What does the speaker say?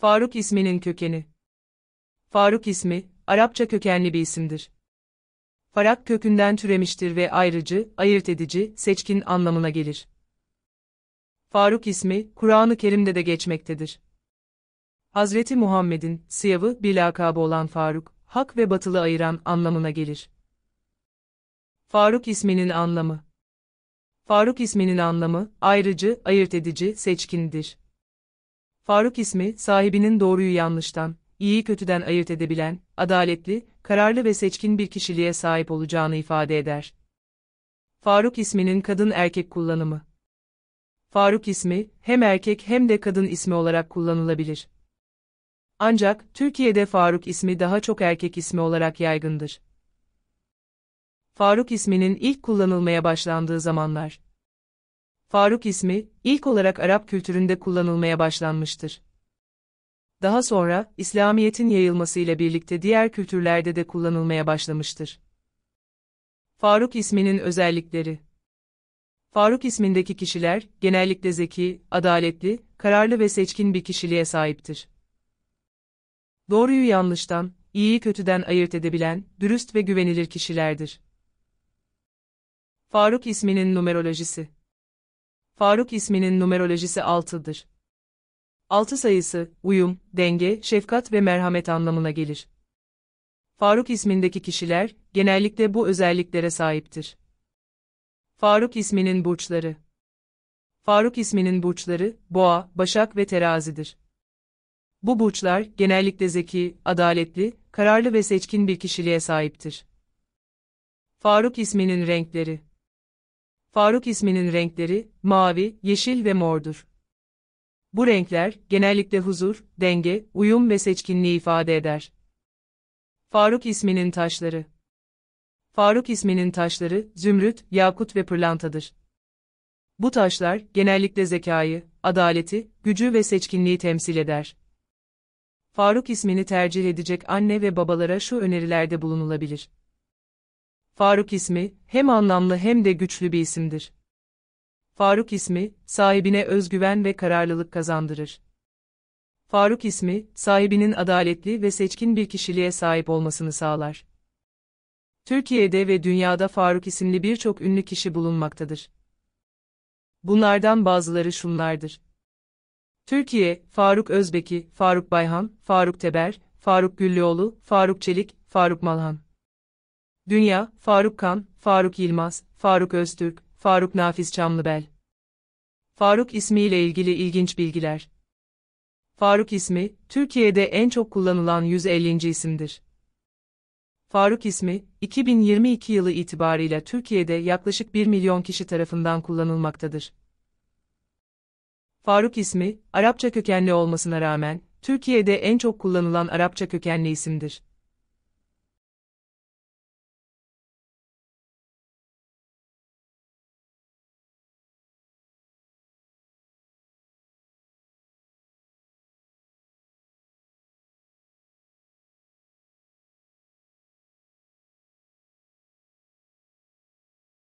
Faruk isminin kökeni. Faruk ismi, Arapça kökenli bir isimdir. Farak kökünden türemiştir ve ayrıcı, ayırt edici, seçkin anlamına gelir. Faruk ismi, Kur'an-ı Kerim'de de geçmektedir. Hazreti Muhammed'in, siyavı bir lakabı olan Faruk, hak ve batılı ayıran anlamına gelir. Faruk isminin anlamı Faruk isminin anlamı, ayrıcı, ayırt edici, seçkindir. Faruk ismi, sahibinin doğruyu yanlıştan, iyi kötüden ayırt edebilen, adaletli, kararlı ve seçkin bir kişiliğe sahip olacağını ifade eder. Faruk isminin kadın erkek kullanımı Faruk ismi, hem erkek hem de kadın ismi olarak kullanılabilir. Ancak, Türkiye'de Faruk ismi daha çok erkek ismi olarak yaygındır. Faruk isminin ilk kullanılmaya başlandığı zamanlar, Faruk ismi, ilk olarak Arap kültüründe kullanılmaya başlanmıştır. Daha sonra, İslamiyet'in yayılmasıyla birlikte diğer kültürlerde de kullanılmaya başlamıştır. Faruk isminin özellikleri Faruk ismindeki kişiler, genellikle zeki, adaletli, kararlı ve seçkin bir kişiliğe sahiptir. Doğruyu yanlıştan, iyiyi kötüden ayırt edebilen, dürüst ve güvenilir kişilerdir. Faruk isminin numerolojisi Faruk isminin numerolojisi 6'dır. 6 sayısı, uyum, denge, şefkat ve merhamet anlamına gelir. Faruk ismindeki kişiler, genellikle bu özelliklere sahiptir. Faruk isminin burçları Faruk isminin burçları, boğa, başak ve terazidir. Bu burçlar, genellikle zeki, adaletli, kararlı ve seçkin bir kişiliğe sahiptir. Faruk isminin renkleri Faruk isminin renkleri, mavi, yeşil ve mordur. Bu renkler, genellikle huzur, denge, uyum ve seçkinliği ifade eder. Faruk isminin taşları Faruk isminin taşları, zümrüt, yakut ve pırlantadır. Bu taşlar, genellikle zekayı, adaleti, gücü ve seçkinliği temsil eder. Faruk ismini tercih edecek anne ve babalara şu önerilerde bulunulabilir. Faruk ismi, hem anlamlı hem de güçlü bir isimdir. Faruk ismi, sahibine özgüven ve kararlılık kazandırır. Faruk ismi, sahibinin adaletli ve seçkin bir kişiliğe sahip olmasını sağlar. Türkiye'de ve dünyada Faruk isimli birçok ünlü kişi bulunmaktadır. Bunlardan bazıları şunlardır. Türkiye, Faruk Özbeki, Faruk Bayhan, Faruk Teber, Faruk Güllüoğlu, Faruk Çelik, Faruk Malhan. Dünya, Faruk Kan, Faruk Yılmaz, Faruk Öztürk, Faruk Nafiz Çamlıbel. Faruk ismiyle ilgili ilginç bilgiler. Faruk ismi, Türkiye'de en çok kullanılan 150. isimdir. Faruk ismi, 2022 yılı itibarıyla Türkiye'de yaklaşık 1 milyon kişi tarafından kullanılmaktadır. Faruk ismi, Arapça kökenli olmasına rağmen, Türkiye'de en çok kullanılan Arapça kökenli isimdir.